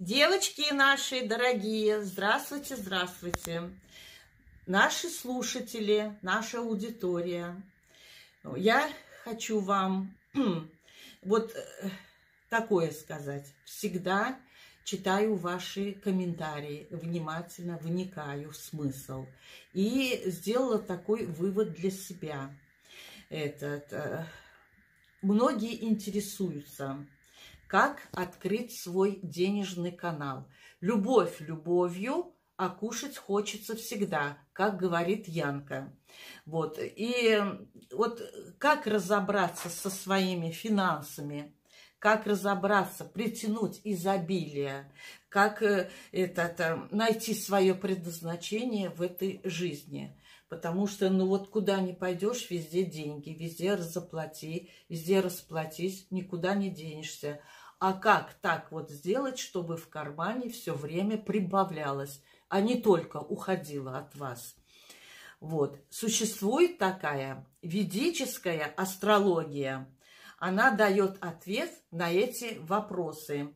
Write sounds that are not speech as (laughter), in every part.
Девочки наши дорогие, здравствуйте, здравствуйте. Наши слушатели, наша аудитория. Я хочу вам (clears throat) вот э, такое сказать. Всегда читаю ваши комментарии, внимательно вникаю в смысл. И сделала такой вывод для себя. Этот, э, многие интересуются – как открыть свой денежный канал. Любовь любовью, а кушать хочется всегда, как говорит Янка. Вот. И вот как разобраться со своими финансами, как разобраться, притянуть изобилие, как э, это, найти свое предназначение в этой жизни. Потому что, ну вот куда не пойдешь, везде деньги, везде заплати, везде расплатись, никуда не денешься а как так вот сделать, чтобы в кармане все время прибавлялось, а не только уходило от вас. Вот. Существует такая ведическая астрология. Она дает ответ на эти вопросы.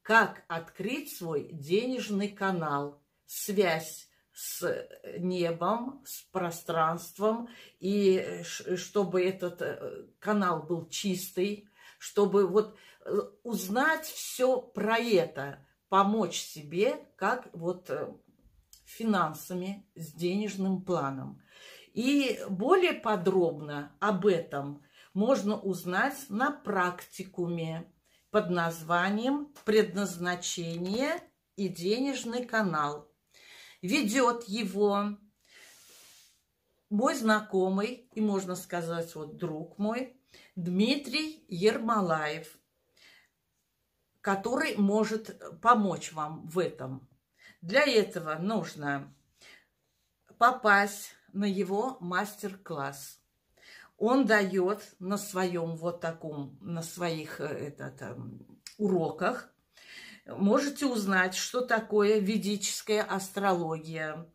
Как открыть свой денежный канал, связь с э, небом, с пространством, и э, э, чтобы этот канал был чистый, чтобы вот э, узнать все про это, помочь себе, как вот э, финансами, с денежным планом. И более подробно об этом можно узнать на практикуме под названием «Предназначение и денежный канал». Ведет его мой знакомый и, можно сказать, вот друг мой Дмитрий Ермолаев, который может помочь вам в этом. Для этого нужно попасть на его мастер-класс. Он дает на своем вот таком, на своих э, это, там, эм, уроках, можете узнать, что такое ведическая астрология.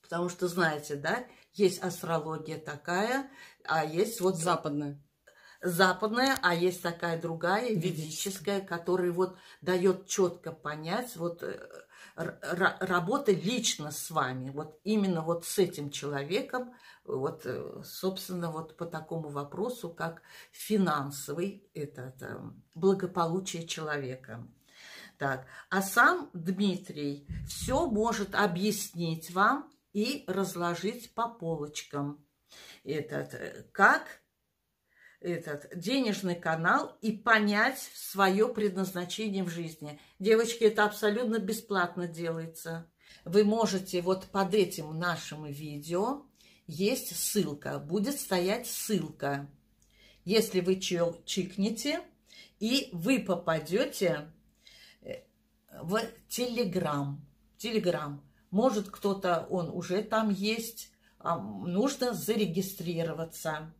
Потому что знаете, да, есть астрология такая, а есть вот... Западная. Западная, а есть такая другая, ведическая, которая вот дает четко понять, вот э, работа лично с вами, вот именно вот с этим человеком, вот, э, собственно, вот по такому вопросу, как финансовый это благополучие человека. Так, а сам Дмитрий все может объяснить вам, и разложить по полочкам этот, э, как этот денежный канал и понять свое предназначение в жизни. Девочки, это абсолютно бесплатно делается. Вы можете вот под этим нашим видео есть ссылка, будет стоять ссылка. Если вы чикнете, и вы попадете э, в Телеграм. Телеграм. Может, кто-то, он уже там есть. А, нужно зарегистрироваться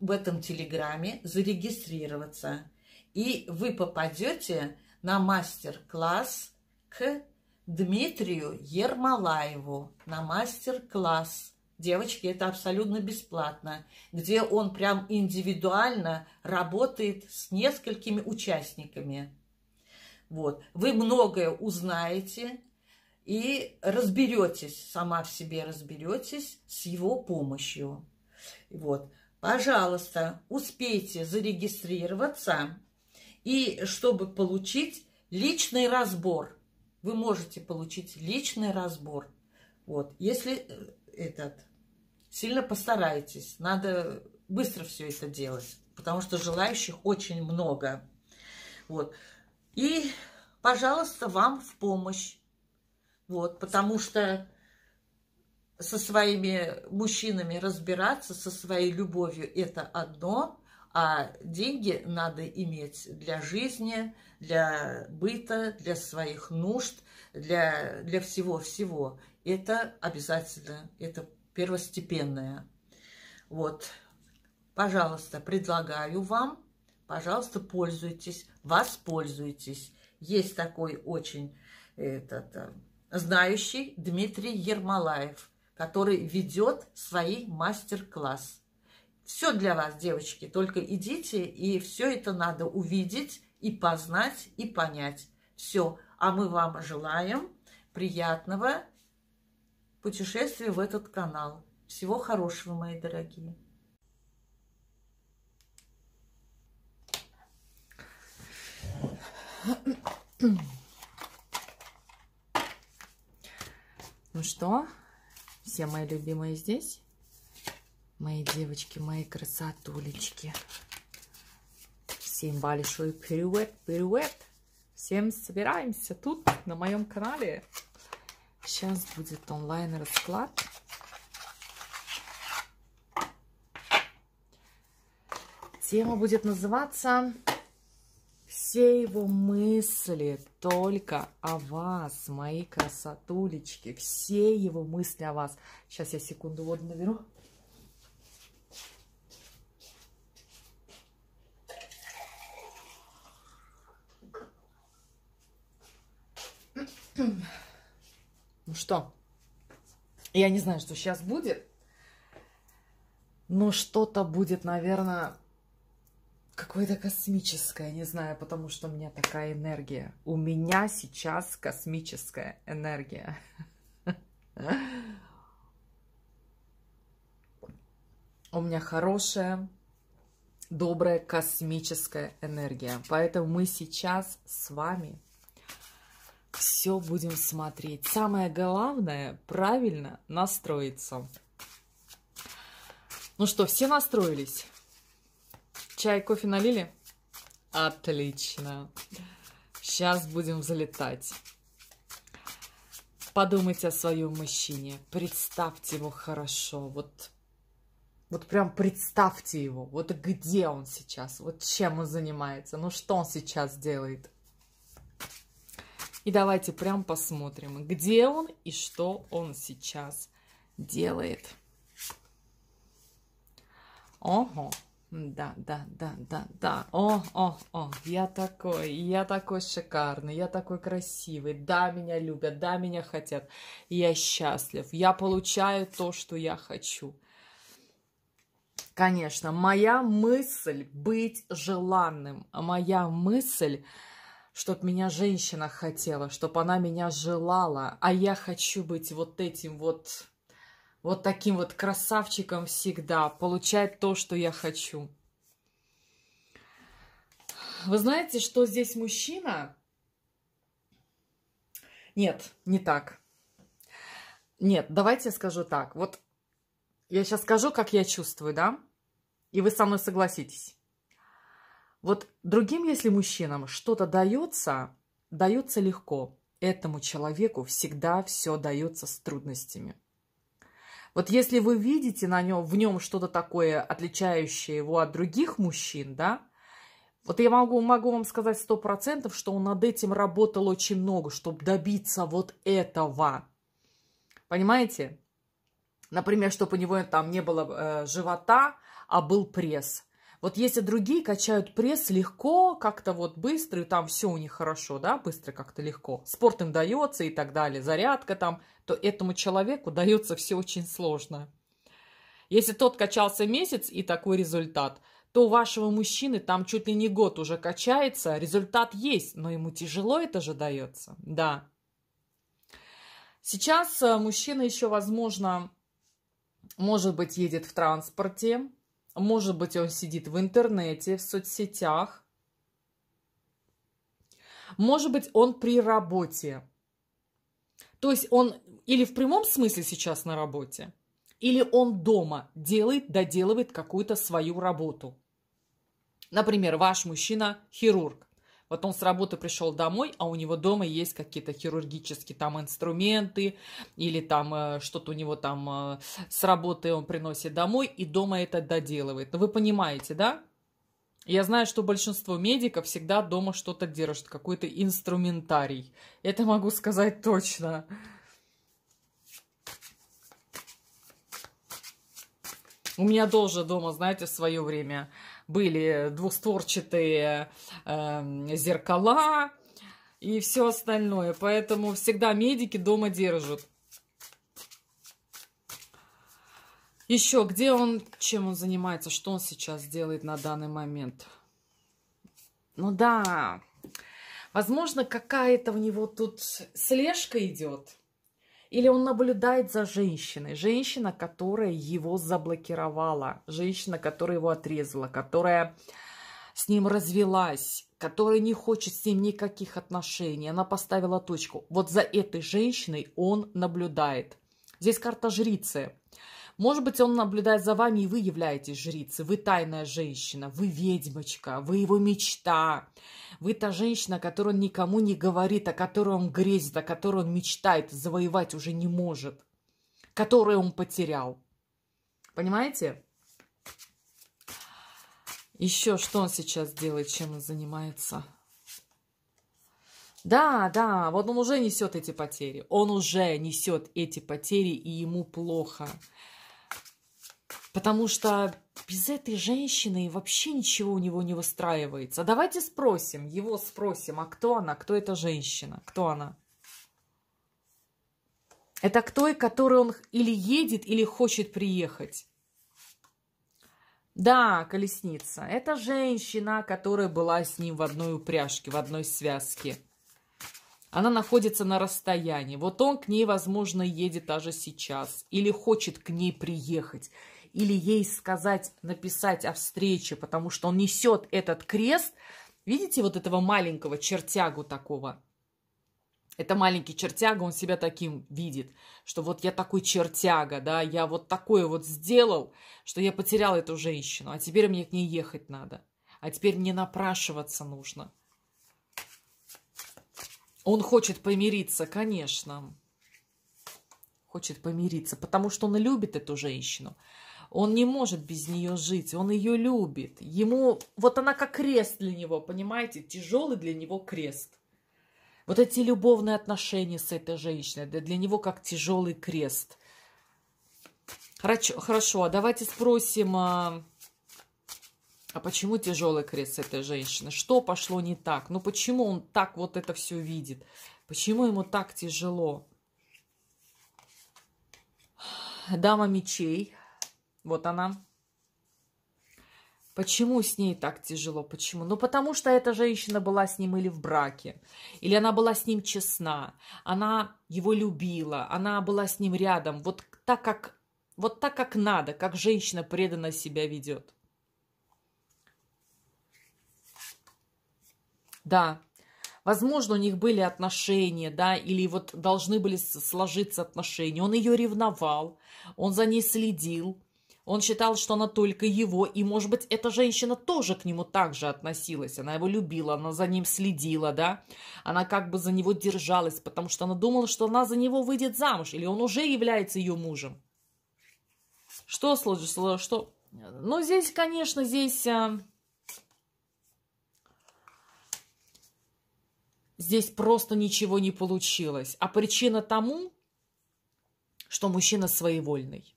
в этом телеграме, зарегистрироваться. И вы попадете на мастер-класс к Дмитрию Ермолаеву, на мастер-класс. Девочки, это абсолютно бесплатно, где он прям индивидуально работает с несколькими участниками. Вот. Вы многое узнаете, и разберетесь, сама в себе разберетесь с его помощью. Вот. Пожалуйста, успейте зарегистрироваться и чтобы получить личный разбор. Вы можете получить личный разбор. Вот. Если э, этот сильно постарайтесь, надо быстро все это делать, потому что желающих очень много. Вот. И, пожалуйста, вам в помощь вот, потому что со своими мужчинами разбираться, со своей любовью – это одно, а деньги надо иметь для жизни, для быта, для своих нужд, для, для всего-всего. Это обязательно, это первостепенное. Вот, пожалуйста, предлагаю вам, пожалуйста, пользуйтесь, воспользуйтесь. Есть такой очень этот э, знающий Дмитрий Ермолаев, который ведет свои мастер-класс. Все для вас, девочки, только идите, и все это надо увидеть и познать, и понять. Все. А мы вам желаем приятного путешествия в этот канал. Всего хорошего, мои дорогие. Mm-hmm. Ну что, все мои любимые здесь? Мои девочки, мои красотулечки. Всем большой привет, привет. Всем собираемся тут, на моем канале. Сейчас будет онлайн-расклад. Тема будет называться все его мысли только о вас, мои красотулечки, все его мысли о вас. Сейчас я секунду воду наберу. Ну что, я не знаю, что сейчас будет, но что-то будет, наверное, какое-то космическое, не знаю, потому что у меня такая энергия. У меня сейчас космическая энергия. У меня хорошая, добрая космическая энергия. Поэтому мы сейчас с вами все будем смотреть. Самое главное – правильно настроиться. Ну что, все настроились? Чай, кофе налили? Отлично. Сейчас будем взлетать. Подумайте о своем мужчине. Представьте его хорошо. Вот, вот прям представьте его. Вот где он сейчас? Вот чем он занимается? Ну что он сейчас делает? И давайте прям посмотрим, где он и что он сейчас делает. Ого. Да, да, да, да, да. О, о, о, я такой, я такой шикарный, я такой красивый. Да, меня любят, да, меня хотят. Я счастлив, я получаю то, что я хочу. Конечно, моя мысль быть желанным, моя мысль, чтобы меня женщина хотела, чтобы она меня желала, а я хочу быть вот этим вот вот таким вот красавчиком всегда, получать то, что я хочу. Вы знаете, что здесь мужчина? Нет, не так. Нет, давайте я скажу так. Вот я сейчас скажу, как я чувствую, да? И вы со мной согласитесь. Вот другим, если мужчинам что-то дается, дается легко. Этому человеку всегда все дается с трудностями. Вот если вы видите на нем, в нем что-то такое, отличающее его от других мужчин, да, вот я могу, могу вам сказать сто процентов, что он над этим работал очень много, чтобы добиться вот этого. Понимаете? Например, чтобы у него там не было э, живота, а был пресс. Вот если другие качают пресс легко, как-то вот быстро, и там все у них хорошо, да, быстро как-то легко, спорт им дается и так далее, зарядка там, то этому человеку дается все очень сложно. Если тот качался месяц и такой результат, то у вашего мужчины там чуть ли не год уже качается, результат есть, но ему тяжело это же дается, да. Сейчас э, мужчина еще, возможно, может быть, едет в транспорте, может быть, он сидит в интернете, в соцсетях. Может быть, он при работе. То есть он или в прямом смысле сейчас на работе, или он дома делает, доделывает какую-то свою работу. Например, ваш мужчина хирург вот он с работы пришел домой, а у него дома есть какие-то хирургические там инструменты или там э, что-то у него там э, с работы он приносит домой и дома это доделывает. Ну, вы понимаете, да? Я знаю, что большинство медиков всегда дома что-то держит, какой-то инструментарий. Это могу сказать точно. У меня тоже дома, знаете, в свое время были двустворчатые э, зеркала и все остальное. Поэтому всегда медики дома держат. Еще, где он, чем он занимается, что он сейчас делает на данный момент? Ну да, возможно, какая-то у него тут слежка идет. Или он наблюдает за женщиной, женщина, которая его заблокировала, женщина, которая его отрезала, которая с ним развелась, которая не хочет с ним никаких отношений, она поставила точку. Вот за этой женщиной он наблюдает. Здесь карта жрицы. Может быть, он наблюдает за вами, и вы являетесь жрицей. Вы тайная женщина, вы ведьмочка, вы его мечта. Вы та женщина, которую он никому не говорит, о которой он грезит, о которой он мечтает, завоевать уже не может, которую он потерял. Понимаете? Еще что он сейчас делает, чем он занимается? Да, да, вот он уже несет эти потери. Он уже несет эти потери, и ему плохо. Потому что без этой женщины вообще ничего у него не выстраивается. Давайте спросим, его спросим, а кто она, кто эта женщина, кто она? Это к той, которой он или едет, или хочет приехать. Да, колесница. Это женщина, которая была с ним в одной упряжке, в одной связке. Она находится на расстоянии. Вот он к ней, возможно, едет даже сейчас. Или хочет к ней приехать или ей сказать, написать о встрече, потому что он несет этот крест. Видите вот этого маленького чертягу такого? Это маленький чертяга, он себя таким видит, что вот я такой чертяга, да, я вот такое вот сделал, что я потерял эту женщину, а теперь мне к ней ехать надо, а теперь мне напрашиваться нужно. Он хочет помириться, конечно. Хочет помириться, потому что он любит эту женщину. Он не может без нее жить, он ее любит. Ему, вот она как крест для него, понимаете, тяжелый для него крест. Вот эти любовные отношения с этой женщиной, да, для него как тяжелый крест. Хорошо, хорошо а давайте спросим, а, а почему тяжелый крест с этой женщины? Что пошло не так? Ну почему он так вот это все видит? Почему ему так тяжело? Дама мечей. Вот она. Почему с ней так тяжело? Почему? Ну, потому что эта женщина была с ним или в браке, или она была с ним честна, она его любила, она была с ним рядом, вот так, как, вот так, как надо, как женщина преданно себя ведет. Да, возможно, у них были отношения, да, или вот должны были сложиться отношения. Он ее ревновал, он за ней следил, он считал, что она только его, и, может быть, эта женщина тоже к нему так же относилась. Она его любила, она за ним следила, да? Она как бы за него держалась, потому что она думала, что она за него выйдет замуж, или он уже является ее мужем. Что сложилось? Что? Ну, здесь, конечно, здесь... А, здесь просто ничего не получилось. А причина тому, что мужчина своевольный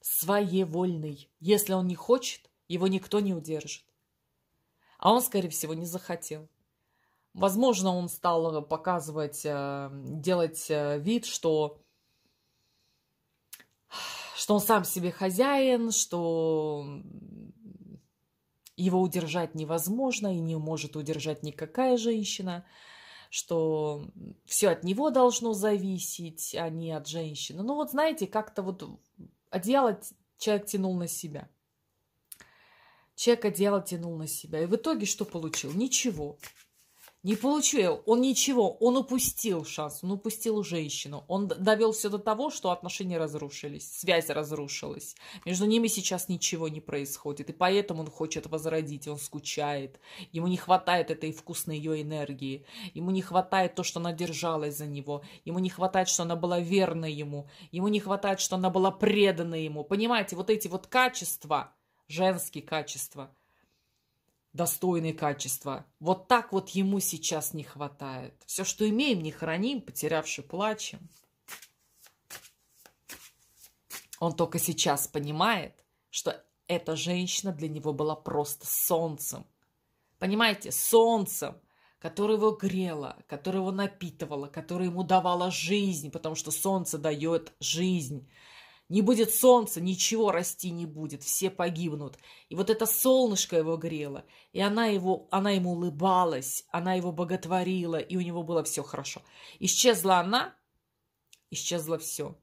своевольный. Если он не хочет, его никто не удержит. А он, скорее всего, не захотел. Возможно, он стал э, показывать, э, делать э, вид, что, что он сам себе хозяин, что его удержать невозможно и не может удержать никакая женщина, что все от него должно зависеть, а не от женщины. Ну вот знаете, как-то вот одеяло человек тянул на себя. Человек одеяло тянул на себя. И в итоге что получил? Ничего. Не получил, он ничего, он упустил шанс, он упустил женщину. Он довел все до того, что отношения разрушились, связь разрушилась. Между ними сейчас ничего не происходит, и поэтому он хочет возродить, он скучает. Ему не хватает этой вкусной ее энергии, ему не хватает то, что она держалась за него, ему не хватает, что она была верна ему, ему не хватает, что она была предана ему. Понимаете, вот эти вот качества, женские качества – достойные качества. Вот так вот ему сейчас не хватает. Все, что имеем, не храним, потерявши плачем. Он только сейчас понимает, что эта женщина для него была просто солнцем. Понимаете, солнцем, которое его грело, которое его напитывало, которое ему давало жизнь, потому что солнце дает жизнь. Не будет солнца, ничего расти не будет, все погибнут. И вот это солнышко его грело, и она, его, она ему улыбалась, она его боготворила, и у него было все хорошо. Исчезла она, исчезло все.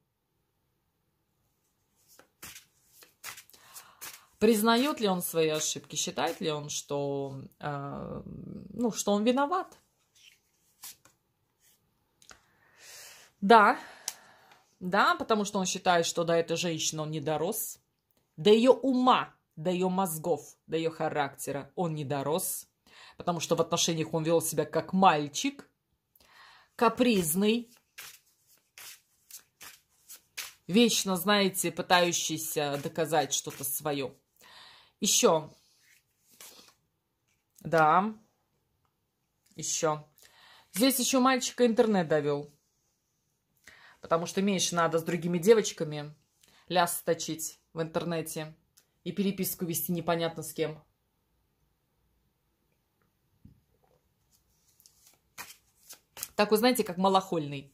Признает ли он свои ошибки? Считает ли он, что, э, ну, что он виноват? Да, да, потому что он считает, что до этой женщины он не дорос, до ее ума, до ее мозгов, до ее характера он не дорос, потому что в отношениях он вел себя как мальчик, капризный, вечно, знаете, пытающийся доказать что-то свое. Еще. Да. Еще. Здесь еще мальчика интернет довел потому что меньше надо с другими девочками ляс точить в интернете и переписку вести непонятно с кем. Такой, знаете, как малохольный.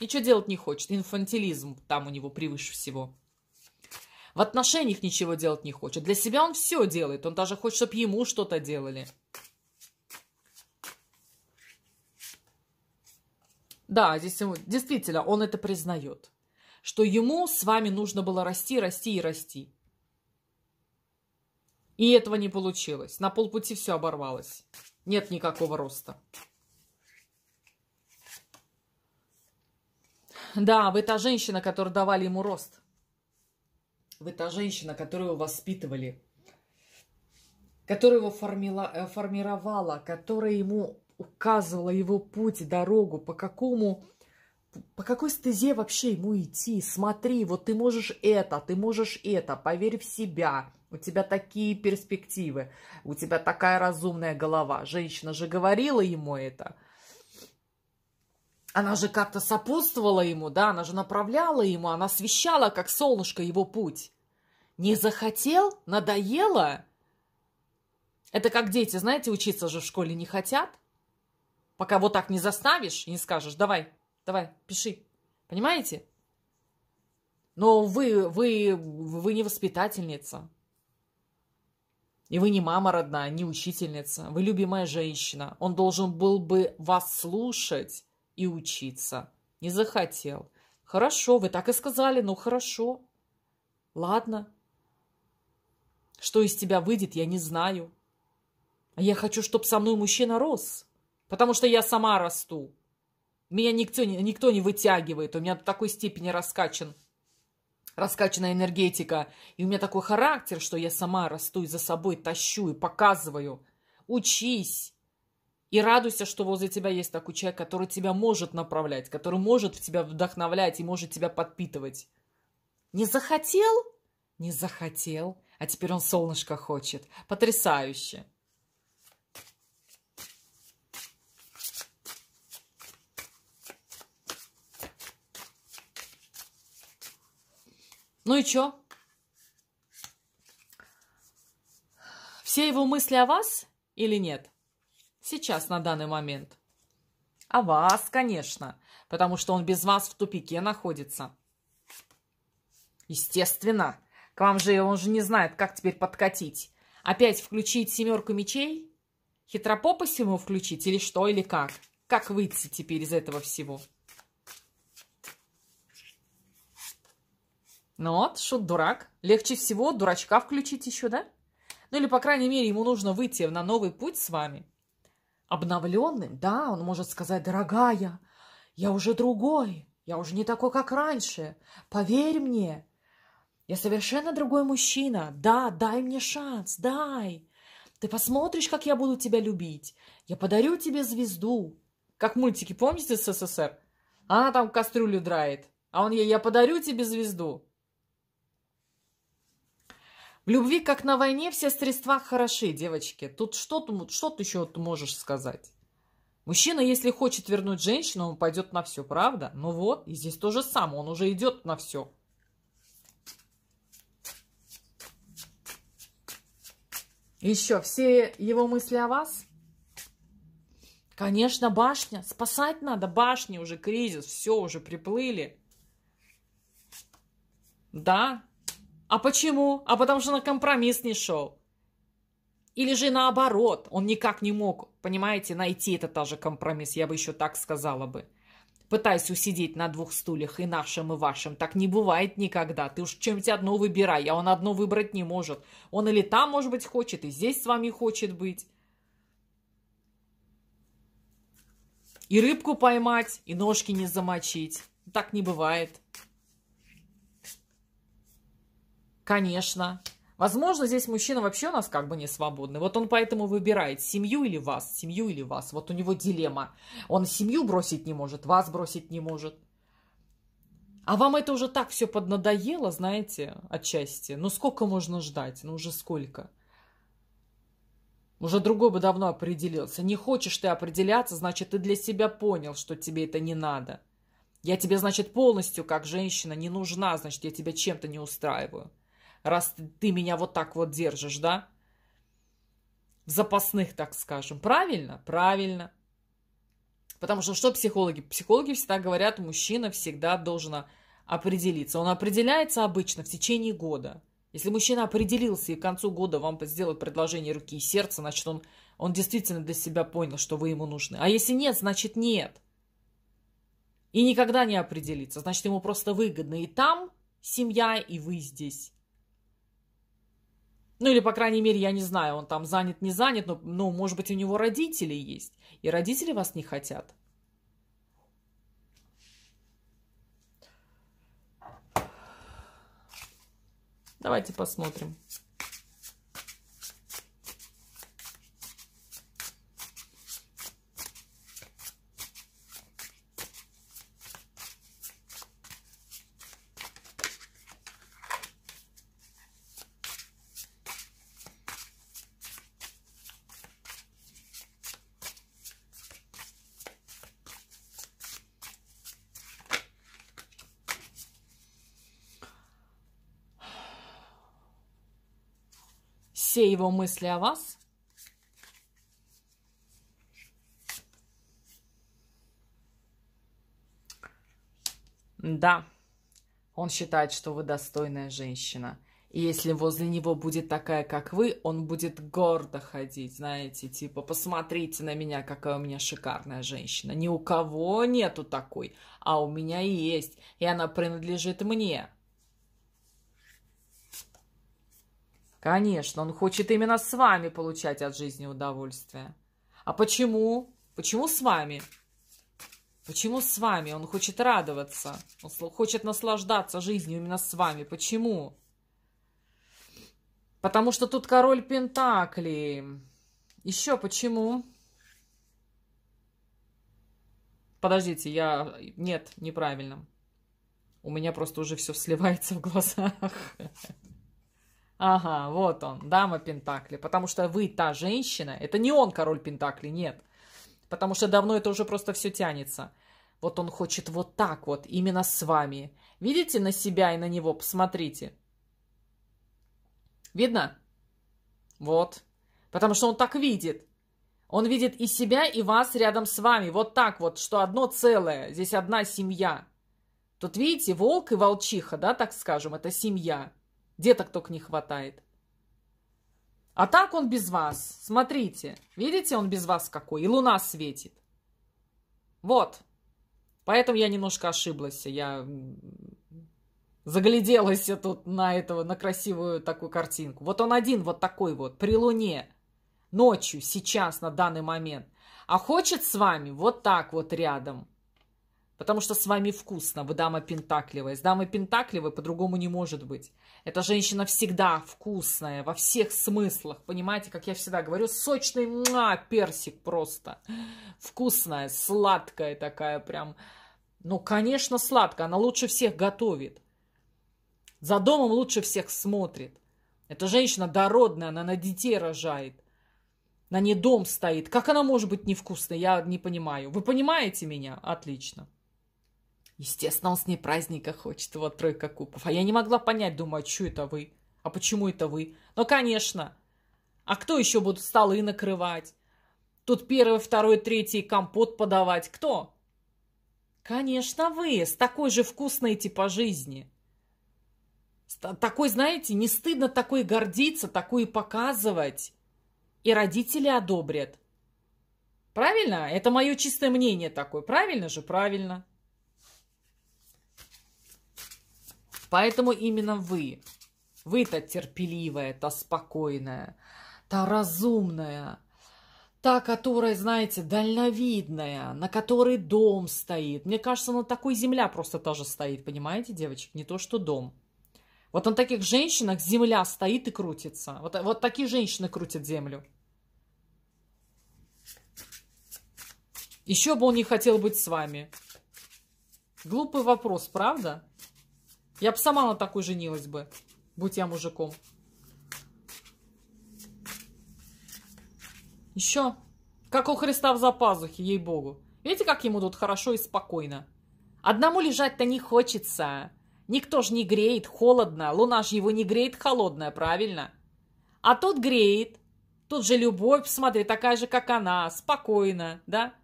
Ничего делать не хочет. Инфантилизм там у него превыше всего. В отношениях ничего делать не хочет. Для себя он все делает. Он даже хочет, чтобы ему что-то делали. Да, здесь действительно он это признает, что ему с вами нужно было расти, расти и расти. И этого не получилось. На полпути все оборвалось. Нет никакого роста. Да, вы та женщина, которая давали ему рост. Вы та женщина, которую его воспитывали, которая его формила, э, формировала, которая ему указывала его путь, дорогу, по какому, по какой стезе вообще ему идти. Смотри, вот ты можешь это, ты можешь это, поверь в себя, у тебя такие перспективы, у тебя такая разумная голова. Женщина же говорила ему это. Она же как-то сопутствовала ему, да, она же направляла ему, она освещала, как солнышко, его путь. Не захотел? Надоело? Это как дети, знаете, учиться же в школе не хотят – пока вот так не заставишь и не скажешь, давай, давай, пиши. Понимаете? Но вы, вы, вы не воспитательница. И вы не мама родная, не учительница. Вы любимая женщина. Он должен был бы вас слушать и учиться. Не захотел. Хорошо, вы так и сказали, ну хорошо. Ладно. Что из тебя выйдет, я не знаю. А я хочу, чтобы со мной мужчина рос. Потому что я сама расту. Меня никто, никто не вытягивает. У меня до такой степени раскачан, раскачана энергетика. И у меня такой характер, что я сама расту и за собой тащу и показываю. Учись. И радуйся, что возле тебя есть такой человек, который тебя может направлять, который может в тебя вдохновлять и может тебя подпитывать. Не захотел? Не захотел. А теперь он солнышко хочет. Потрясающе. Ну и чё? Все его мысли о вас или нет? Сейчас, на данный момент. О вас, конечно, потому что он без вас в тупике находится. Естественно. К вам же он же не знает, как теперь подкатить. Опять включить семерку мечей? Хитропопость ему включить или что, или как? Как выйти теперь из этого всего? Ну вот, шут дурак. Легче всего дурачка включить еще, да? Ну или, по крайней мере, ему нужно выйти на новый путь с вами. Обновленным, да, он может сказать, дорогая, я уже другой, я уже не такой, как раньше, поверь мне, я совершенно другой мужчина, да, дай мне шанс, дай. Ты посмотришь, как я буду тебя любить, я подарю тебе звезду. Как мультики, помните, с СССР? Она там кастрюлю драет, а он ей, я подарю тебе звезду. В любви, как на войне, все средства хороши, девочки. Тут что, -то, что ты еще ты можешь сказать? Мужчина, если хочет вернуть женщину, он пойдет на все, правда? Ну вот, и здесь то же самое, он уже идет на все. Еще, все его мысли о вас? Конечно, башня. Спасать надо, башни уже кризис, все, уже приплыли. Да, а почему? А потому что на компромисс не шел. Или же наоборот, он никак не мог, понимаете, найти этот тоже компромисс, я бы еще так сказала бы. Пытаясь усидеть на двух стульях и нашим, и вашим. Так не бывает никогда. Ты уж чем то одно выбирай, а он одно выбрать не может. Он или там, может быть, хочет, и здесь с вами хочет быть. И рыбку поймать, и ножки не замочить. Так не бывает. Конечно. Возможно, здесь мужчина вообще у нас как бы не свободный. Вот он поэтому выбирает семью или вас, семью или вас. Вот у него дилемма. Он семью бросить не может, вас бросить не может. А вам это уже так все поднадоело, знаете, отчасти. Ну сколько можно ждать? Ну уже сколько? Уже другой бы давно определился. Не хочешь ты определяться, значит, ты для себя понял, что тебе это не надо. Я тебе, значит, полностью, как женщина, не нужна, значит, я тебя чем-то не устраиваю раз ты меня вот так вот держишь, да? В запасных, так скажем. Правильно? Правильно. Потому что что психологи? Психологи всегда говорят, мужчина всегда должен определиться. Он определяется обычно в течение года. Если мужчина определился и к концу года вам сделает предложение руки и сердца, значит, он, он действительно для себя понял, что вы ему нужны. А если нет, значит, нет. И никогда не определится. Значит, ему просто выгодно и там семья, и вы здесь. Ну или, по крайней мере, я не знаю, он там занят, не занят, но, ну, может быть, у него родители есть, и родители вас не хотят. Давайте посмотрим. все его мысли о вас. Да, он считает, что вы достойная женщина. И если возле него будет такая, как вы, он будет гордо ходить, знаете, типа, посмотрите на меня, какая у меня шикарная женщина. Ни у кого нету такой, а у меня есть, и она принадлежит мне. Конечно, он хочет именно с вами получать от жизни удовольствие. А почему? Почему с вами? Почему с вами? Он хочет радоваться. Он хочет наслаждаться жизнью именно с вами. Почему? Потому что тут король Пентакли. Еще почему? Подождите, я... Нет, неправильно. У меня просто уже все сливается в глазах. (laughs) Ага, вот он, дама Пентакли. Потому что вы та женщина. Это не он король Пентакли, нет. Потому что давно это уже просто все тянется. Вот он хочет вот так вот, именно с вами. Видите на себя и на него? Посмотрите. Видно? Вот. Потому что он так видит. Он видит и себя, и вас рядом с вами. Вот так вот, что одно целое. Здесь одна семья. Тут видите, волк и волчиха, да, так скажем, это семья. Деток только не хватает. А так он без вас. Смотрите, видите, он без вас какой. И луна светит. Вот. Поэтому я немножко ошиблась. Я загляделась тут на этого, на красивую такую картинку. Вот он один вот такой вот, при луне. Ночью, сейчас, на данный момент. А хочет с вами вот так вот рядом. Потому что с вами вкусно, вы дама Пентакливая. С дамой Пентакливой по-другому не может быть. Эта женщина всегда вкусная во всех смыслах. Понимаете, как я всегда говорю, сочный муа, персик просто. Вкусная, сладкая такая прям. Ну, конечно, сладкая. Она лучше всех готовит. За домом лучше всех смотрит. Эта женщина дородная, она на детей рожает. На ней дом стоит. Как она может быть невкусной, я не понимаю. Вы понимаете меня? Отлично. Естественно, он с ней праздника хочет, вот тройка кубков. А я не могла понять, думаю, а что это вы? А почему это вы? Ну, конечно. А кто еще будут столы накрывать? Тут первый, второй, третий компот подавать. Кто? Конечно, вы. С такой же вкусной типа жизни. С такой, знаете, не стыдно такой гордиться, такой показывать. И родители одобрят. Правильно? Это мое чистое мнение такое. Правильно же? Правильно. Поэтому именно вы, вы та терпеливая, та спокойная, та разумная, та, которая, знаете, дальновидная, на которой дом стоит. Мне кажется, на такой земля просто тоже стоит, понимаете, девочек? Не то, что дом. Вот на таких женщинах земля стоит и крутится. Вот, вот такие женщины крутят землю. Еще бы он не хотел быть с вами. Глупый вопрос, правда? Я бы сама на такой женилась бы, будь я мужиком. Еще. Как у Христа в запазухе, ей-богу. Видите, как ему тут хорошо и спокойно? Одному лежать-то не хочется. Никто ж не греет, холодно. Луна ж его не греет, холодная, правильно? А тут греет. Тут же любовь, смотри, такая же, как она, спокойно, да?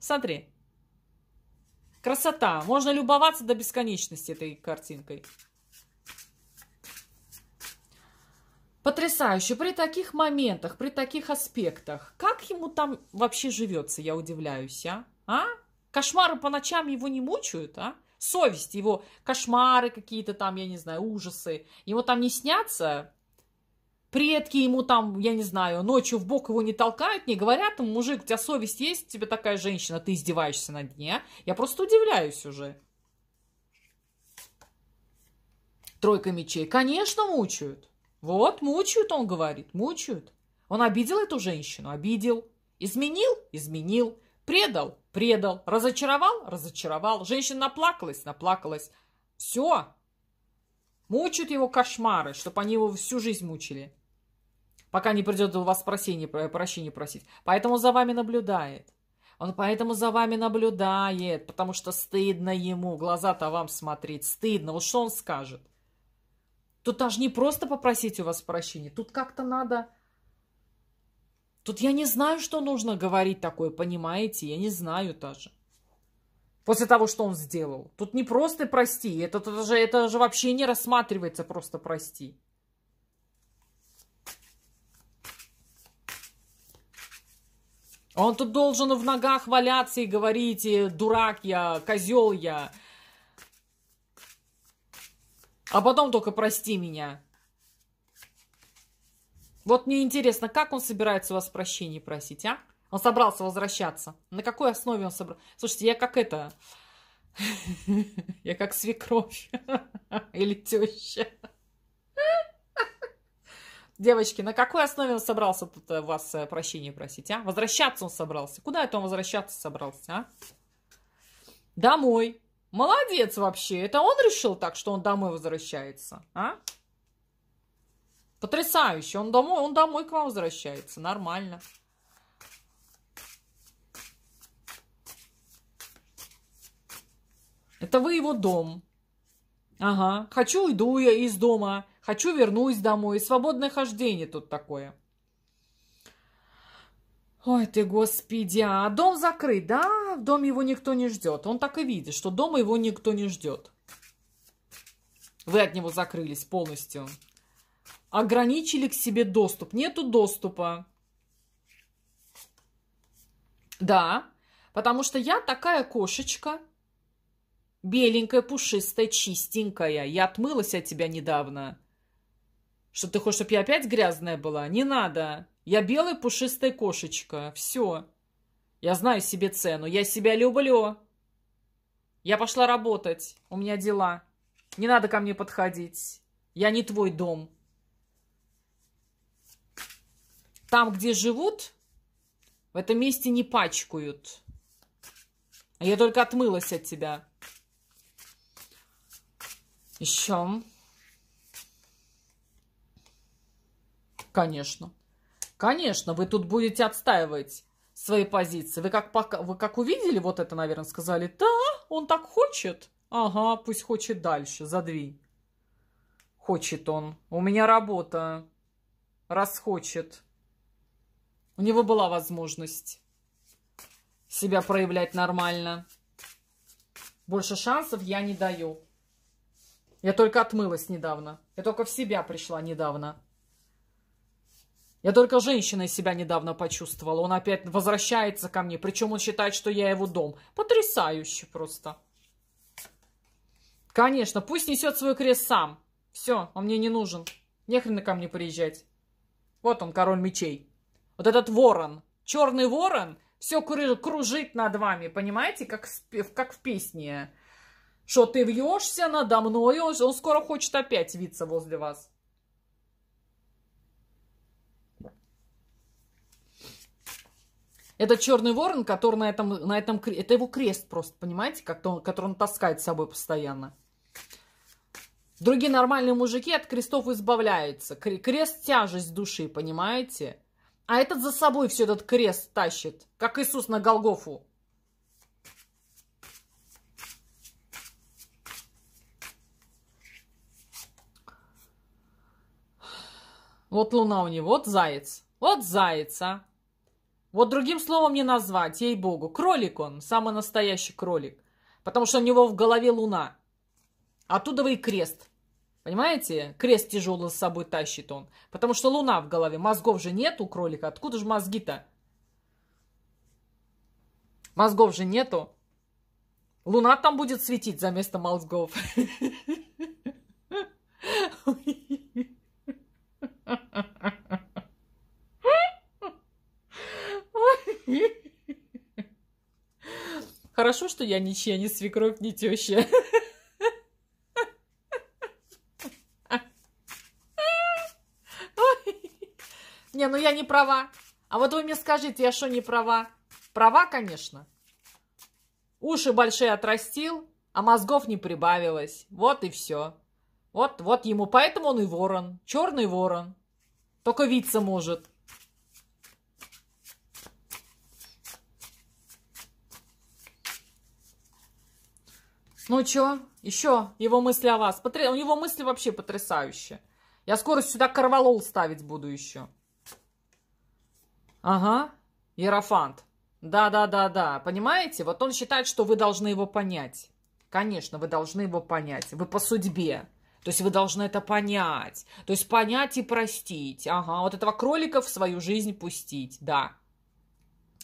Смотри, Красота. Можно любоваться до бесконечности этой картинкой. Потрясающе. При таких моментах, при таких аспектах. Как ему там вообще живется, я удивляюсь, а? А? Кошмары по ночам его не мучают, а? Совесть его, кошмары какие-то там, я не знаю, ужасы. Его там не снятся предки ему там, я не знаю, ночью в бок его не толкают, не говорят ему, мужик, у тебя совесть есть, тебе такая женщина, ты издеваешься над ней, а? Я просто удивляюсь уже. Тройка мечей. Конечно, мучают. Вот, мучают, он говорит, мучают. Он обидел эту женщину, обидел. Изменил? Изменил. Предал? Предал. Разочаровал? Разочаровал. Женщина наплакалась? Наплакалась. Все. Мучают его кошмары, чтобы они его всю жизнь мучили пока не придет у вас прощение, прощения просить. Поэтому за вами наблюдает. Он поэтому за вами наблюдает, потому что стыдно ему, глаза-то вам смотреть, стыдно. Вот что он скажет? Тут даже не просто попросить у вас прощения, тут как-то надо... Тут я не знаю, что нужно говорить такое, понимаете? Я не знаю даже. После того, что он сделал. Тут не просто прости, это, это, же, это же вообще не рассматривается просто прости. Он тут должен в ногах валяться и говорить, дурак я, козел я. А потом только прости меня. Вот мне интересно, как он собирается у вас прощения просить, а? Он собрался возвращаться. На какой основе он собрался? Слушайте, я как это... (laughs) Я как свекровь (laughs) или теща. Девочки, на какой основе он собрался тут э, вас э, прощения просить, а? Возвращаться он собрался. Куда это он возвращаться собрался, а? Домой. Молодец вообще. Это он решил так, что он домой возвращается, а? Потрясающе. Он домой, он домой к вам возвращается. Нормально. Это вы его дом. Ага. Хочу, иду я из дома. Хочу вернусь домой. Свободное хождение тут такое. Ой ты, господи, а дом закрыт, да? В дом его никто не ждет. Он так и видит, что дома его никто не ждет. Вы от него закрылись полностью. Ограничили к себе доступ. Нету доступа. Да, потому что я такая кошечка, беленькая, пушистая, чистенькая. Я отмылась от тебя недавно. Что ты хочешь, чтобы я опять грязная была? Не надо. Я белая пушистая кошечка. Все. Я знаю себе цену. Я себя люблю. Я пошла работать. У меня дела. Не надо ко мне подходить. Я не твой дом. Там, где живут, в этом месте не пачкают. Я только отмылась от тебя. Еще. Конечно. Конечно, вы тут будете отстаивать свои позиции. Вы как, пока, вы как увидели вот это, наверное, сказали, да, он так хочет. Ага, пусть хочет дальше, задвинь. Хочет он. У меня работа. Раз хочет. У него была возможность себя проявлять нормально. Больше шансов я не даю. Я только отмылась недавно. Я только в себя пришла недавно. Я только женщиной себя недавно почувствовала. Он опять возвращается ко мне. Причем он считает, что я его дом. Потрясающе просто. Конечно, пусть несет свой крест сам. Все, он мне не нужен. Нехрена ко мне приезжать. Вот он, король мечей. Вот этот ворон. Черный ворон все кружит над вами, понимаете, как, как в песне. Что ты вьешься надо мной, он скоро хочет опять виться возле вас. Это черный ворон, который на этом, на этом... Это его крест просто, понимаете, как он, который он таскает с собой постоянно. Другие нормальные мужики от крестов избавляются. Крест – тяжесть души, понимаете? А этот за собой все этот крест тащит, как Иисус на Голгофу. Вот луна у него, вот заяц. Вот заяц, а. Вот другим словом не назвать, ей-богу. Кролик он, самый настоящий кролик. Потому что у него в голове луна. Оттуда и крест. Понимаете? Крест тяжелый с собой тащит он. Потому что луна в голове. Мозгов же нет у кролика. Откуда же мозги-то? Мозгов же нету. Луна там будет светить за место мозгов. Ha ha ha. Хорошо, что я ничья, ни свекровь, ни теща. Не, ну я не права. А вот вы мне скажите, я что, не права? Права, конечно. Уши большие отрастил, а мозгов не прибавилось. Вот и все. Вот, вот ему. Поэтому он и ворон. Черный ворон. Только виться может. Ну чё, еще его мысли о вас. Потр... У него мысли вообще потрясающие. Я скоро сюда корвалол ставить буду еще. Ага, Ерофант. Да-да-да-да, понимаете? Вот он считает, что вы должны его понять. Конечно, вы должны его понять. Вы по судьбе. То есть вы должны это понять. То есть понять и простить. Ага, вот этого кролика в свою жизнь пустить, да.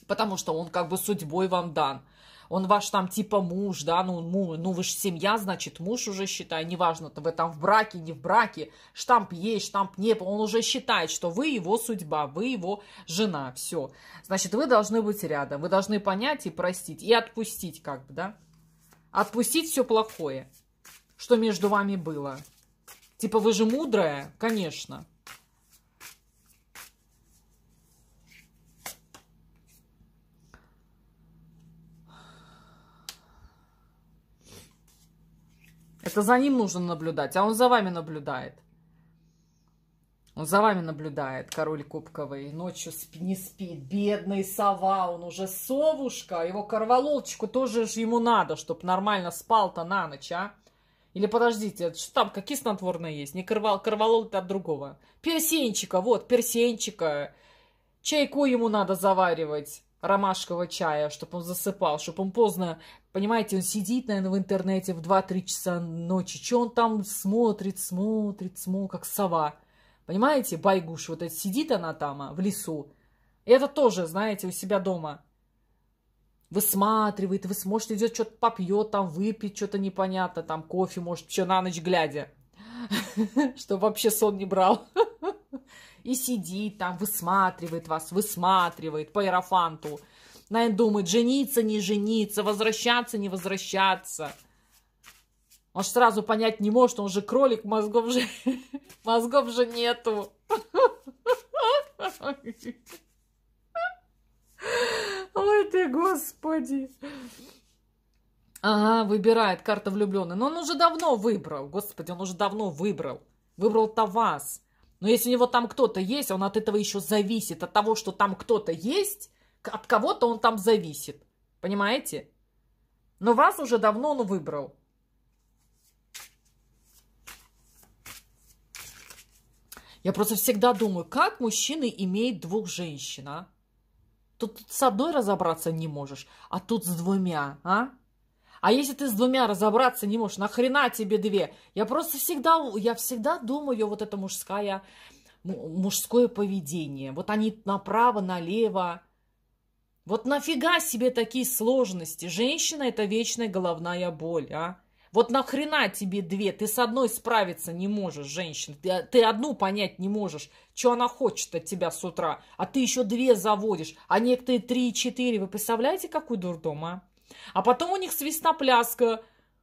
Потому что он как бы судьбой вам дан он ваш там типа муж, да, ну, ну ну вы же семья, значит, муж уже считает неважно, вы там в браке, не в браке, штамп есть, штамп нет он уже считает, что вы его судьба, вы его жена, все. Значит, вы должны быть рядом, вы должны понять и простить, и отпустить как бы, да, отпустить все плохое, что между вами было. Типа вы же мудрая, конечно, Это за ним нужно наблюдать, а он за вами наблюдает. Он за вами наблюдает, король кубковый. Ночью спи, не спит. Бедный сова, он уже совушка. Его корвалолчику тоже же ему надо, чтобы нормально спал-то на ночь, а? Или подождите, что там, какие снотворные есть? Не корвал, корвалол это от другого. Персенчика, вот, персенчика. Чайку ему надо заваривать ромашкового чая, чтобы он засыпал, чтобы он поздно, понимаете, он сидит, наверное, в интернете в 2-3 часа ночи, что он там смотрит, смотрит, смотрит, как сова. Понимаете, байгуш вот это сидит она там а, в лесу. И это тоже, знаете, у себя дома. Высматривает, вы сможете идет что-то попьет, там выпить что-то непонятно, там кофе, может, что на ночь глядя. (laughs) Чтобы вообще сон не брал. (laughs) и сидит там, высматривает вас, высматривает по иерофанту. Наверное, думает, жениться, не жениться, возвращаться, не возвращаться. Он же сразу понять не может, он же кролик, мозгов же, (laughs) мозгов же нету. (laughs) Ой ты, господи. Ага, выбирает карта влюбленный. Но он уже давно выбрал, господи, он уже давно выбрал. Выбрал-то вас. Но если у него там кто-то есть, он от этого еще зависит. От того, что там кто-то есть, от кого-то он там зависит. Понимаете? Но вас уже давно он выбрал. Я просто всегда думаю, как мужчины имеет двух женщин, а? Тут, тут с одной разобраться не можешь, а тут с двумя, а? А если ты с двумя разобраться не можешь, нахрена тебе две? Я просто всегда, я всегда думаю, вот это мужское мужское поведение. Вот они направо, налево. Вот нафига себе такие сложности? Женщина – это вечная головная боль, а? Вот нахрена тебе две? Ты с одной справиться не можешь, женщина. Ты, а, ты одну понять не можешь, что она хочет от тебя с утра. А ты еще две заводишь, а некоторые три-четыре. Вы представляете, какой дурдом, а? А потом у них свистопляска.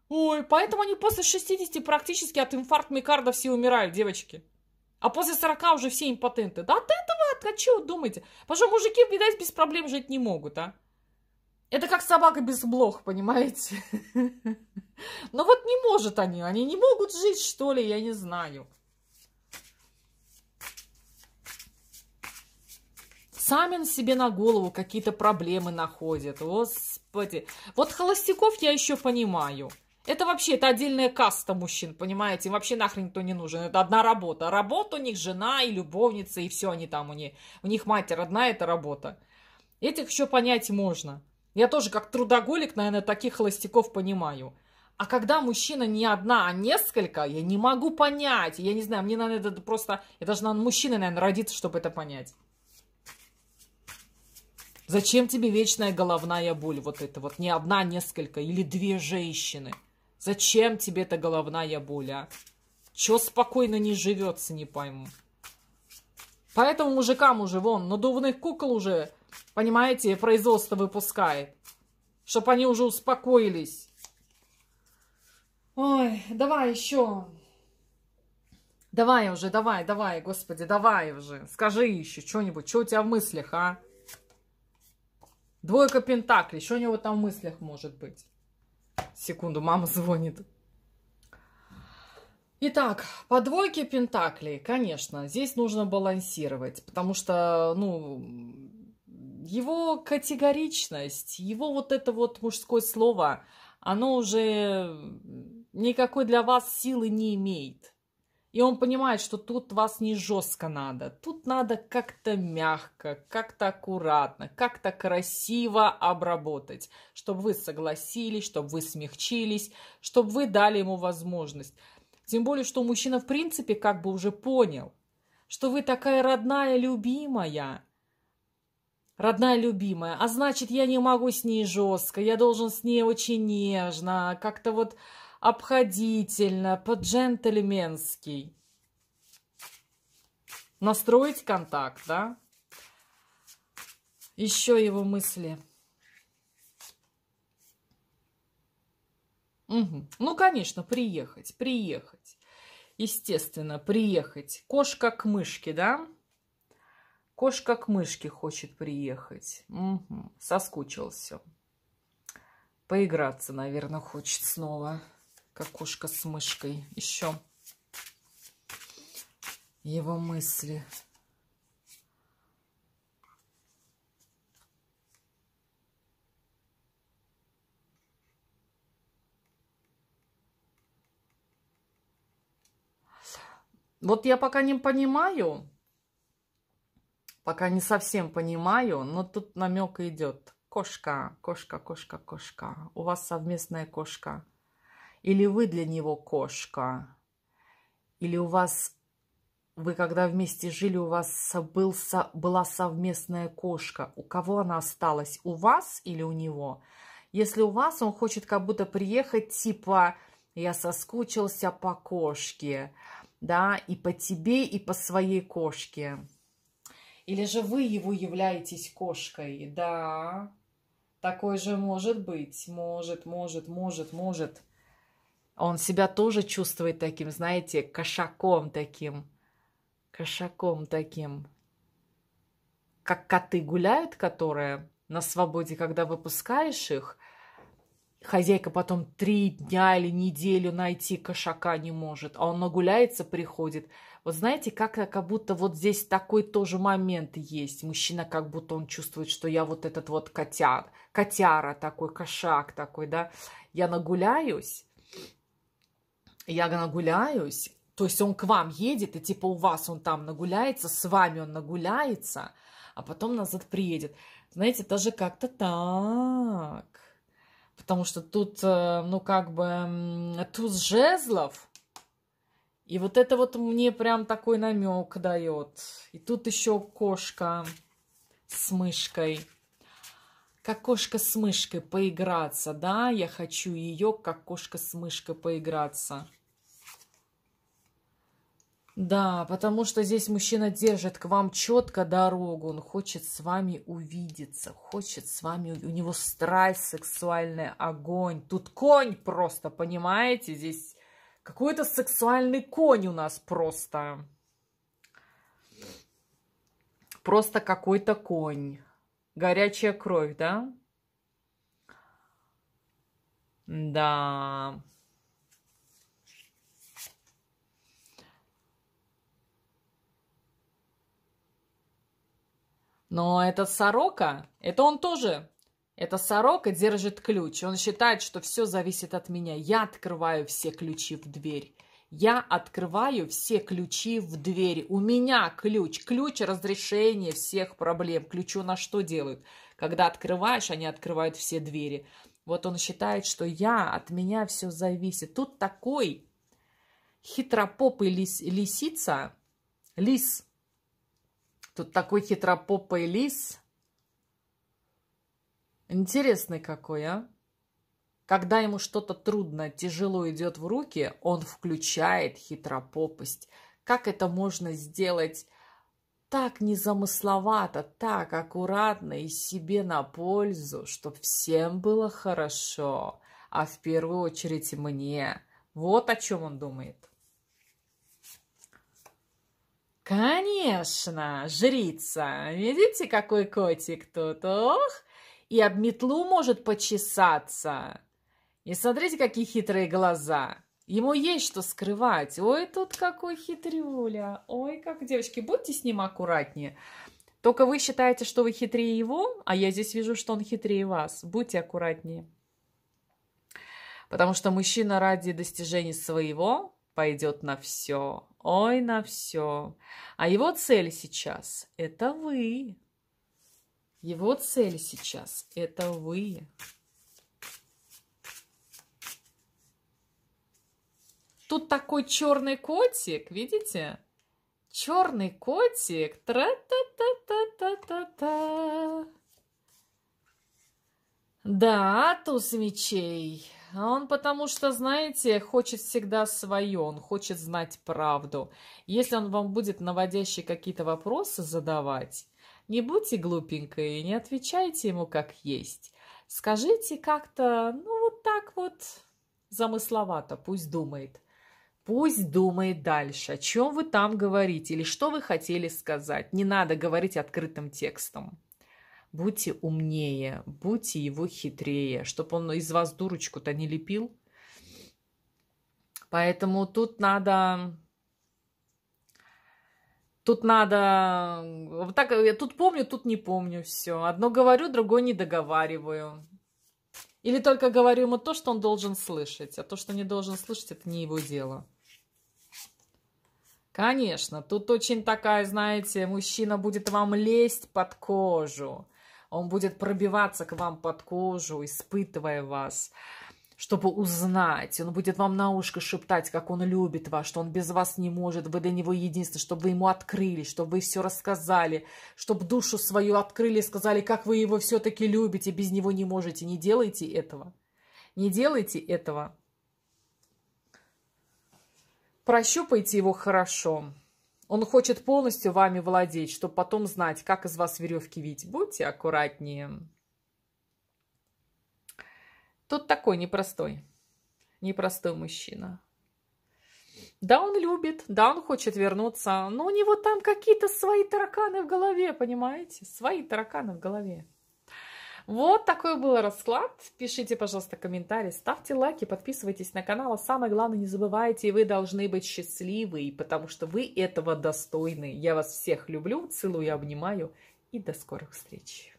Ой, поэтому они после 60 практически от инфаркт микарда все умирают, девочки. А после 40 уже все импотенты. Да от этого, от а чего думаете? Потому что мужики, видать, без проблем жить не могут, а? Это как собака без блох, понимаете? (laughs) Но вот не может они, они не могут жить, что ли, я не знаю. Сами на себе на голову какие-то проблемы находят. вот. Господи. Вот холостяков я еще понимаю. Это вообще, это отдельная каста мужчин, понимаете? Им вообще нахрен никто не нужен. Это одна работа. Работа у них жена и любовница, и все они там у них. У них мать родная, это работа. Этих еще понять можно. Я тоже как трудоголик, наверное, таких холостяков понимаю. А когда мужчина не одна, а несколько, я не могу понять. Я не знаю, мне, надо это просто... Я должна мужчина, наверное, родиться, чтобы это понять. Зачем тебе вечная головная боль вот это вот? Не одна, несколько или две женщины. Зачем тебе эта головная боль, а? Чё спокойно не живется, не пойму. Поэтому мужикам уже вон надувных кукол уже, понимаете, производство выпускает. Чтоб они уже успокоились. Ой, давай еще. Давай уже, давай, давай, господи, давай уже. Скажи еще что-нибудь, что у тебя в мыслях, а? Двойка Пентаклей. Что у него там в мыслях может быть? Секунду, мама звонит. Итак, по двойке Пентаклей, конечно, здесь нужно балансировать, потому что, ну, его категоричность, его вот это вот мужское слово, оно уже никакой для вас силы не имеет. И он понимает, что тут вас не жестко надо, тут надо как-то мягко, как-то аккуратно, как-то красиво обработать, чтобы вы согласились, чтобы вы смягчились, чтобы вы дали ему возможность. Тем более, что мужчина в принципе как бы уже понял, что вы такая родная, любимая, родная, любимая, а значит, я не могу с ней жестко, я должен с ней очень нежно, как-то вот обходительно, по-джентльменски. Настроить контакт, да? Еще его мысли. Угу. Ну, конечно, приехать, приехать. Естественно, приехать. Кошка к мышке, да? Кошка к мышке хочет приехать. Угу. Соскучился. Поиграться, наверное, хочет снова как кошка с мышкой. Еще его мысли. Вот я пока не понимаю, пока не совсем понимаю, но тут намек идет. Кошка, кошка, кошка, кошка. У вас совместная кошка. Или вы для него кошка? Или у вас, вы когда вместе жили, у вас был, со, была совместная кошка? У кого она осталась? У вас или у него? Если у вас, он хочет как будто приехать, типа, я соскучился по кошке, да, и по тебе, и по своей кошке. Или же вы его являетесь кошкой, да, такой же может быть, может, может, может, может. Он себя тоже чувствует таким, знаете, кошаком таким. Кошаком таким. Как коты гуляют, которые на свободе, когда выпускаешь их, хозяйка потом три дня или неделю найти кошака не может, а он нагуляется, приходит. Вот знаете, как, как будто вот здесь такой тоже момент есть. Мужчина как будто он чувствует, что я вот этот вот котяр, котяра такой, кошак такой, да. Я нагуляюсь, я нагуляюсь, то есть он к вам едет, и типа у вас он там нагуляется, с вами он нагуляется, а потом назад приедет. Знаете, тоже как-то так. Потому что тут, э, ну, как бы, туз жезлов. И вот это вот мне прям такой намек дает. И тут еще кошка с мышкой. Как кошка с мышкой поиграться, да? Я хочу ее как кошка с мышкой поиграться. Да, потому что здесь мужчина держит к вам четко дорогу, он хочет с вами увидеться, хочет с вами, у него страсть сексуальный огонь, тут конь просто, понимаете, здесь какой-то сексуальный конь у нас просто, просто какой-то конь, горячая кровь, да? Да. Но этот сорока, это он тоже. это сорока держит ключ. Он считает, что все зависит от меня. Я открываю все ключи в дверь. Я открываю все ключи в дверь. У меня ключ. Ключ разрешения всех проблем. Ключу на что делают? Когда открываешь, они открывают все двери. Вот он считает, что я, от меня все зависит. Тут такой хитропопый лис, лисица, лис, Тут такой хитропопый лис. Интересный какой, а? Когда ему что-то трудно, тяжело идет в руки, он включает хитропопость. Как это можно сделать так незамысловато, так аккуратно и себе на пользу, чтобы всем было хорошо, а в первую очередь мне. Вот о чем он думает. «Конечно, жрица! Видите, какой котик тут? Ох! И об метлу может почесаться! И смотрите, какие хитрые глаза! Ему есть что скрывать! Ой, тут какой хитрюля! Ой, как, девочки, будьте с ним аккуратнее!» Только вы считаете, что вы хитрее его, а я здесь вижу, что он хитрее вас. Будьте аккуратнее. Потому что мужчина ради достижения своего пойдет на все, ой, на все. А его цель сейчас – это вы. Его цель сейчас – это вы. Тут такой черный котик, видите? Черный котик. Тра-та-та-та-та-та-та. Да, туз мечей. А он потому что, знаете, хочет всегда свое, он хочет знать правду. Если он вам будет наводящие какие-то вопросы задавать, не будьте глупенькой и не отвечайте ему как есть. Скажите как-то, ну вот так вот, замысловато, пусть думает. Пусть думает дальше, о чем вы там говорите или что вы хотели сказать. Не надо говорить открытым текстом будьте умнее, будьте его хитрее, чтобы он из вас дурочку-то не лепил. Поэтому тут надо... Тут надо... Вот так, я тут помню, тут не помню все. Одно говорю, другое не договариваю. Или только говорю ему то, что он должен слышать. А то, что не должен слышать, это не его дело. Конечно, тут очень такая, знаете, мужчина будет вам лезть под кожу он будет пробиваться к вам под кожу, испытывая вас, чтобы узнать. Он будет вам на ушко шептать, как он любит вас, что он без вас не может, вы для него единственное, чтобы вы ему открыли, чтобы вы все рассказали, чтобы душу свою открыли и сказали, как вы его все-таки любите, без него не можете. Не делайте этого. Не делайте этого. Прощупайте его хорошо. Он хочет полностью вами владеть, чтобы потом знать, как из вас веревки видеть. Будьте аккуратнее. Тут такой непростой, непростой мужчина. Да, он любит, да, он хочет вернуться, но у него там какие-то свои тараканы в голове, понимаете? Свои тараканы в голове. Вот такой был расклад. Пишите, пожалуйста, комментарии, ставьте лайки, подписывайтесь на канал. А самое главное, не забывайте, вы должны быть счастливы, потому что вы этого достойны. Я вас всех люблю, целую, обнимаю и до скорых встреч.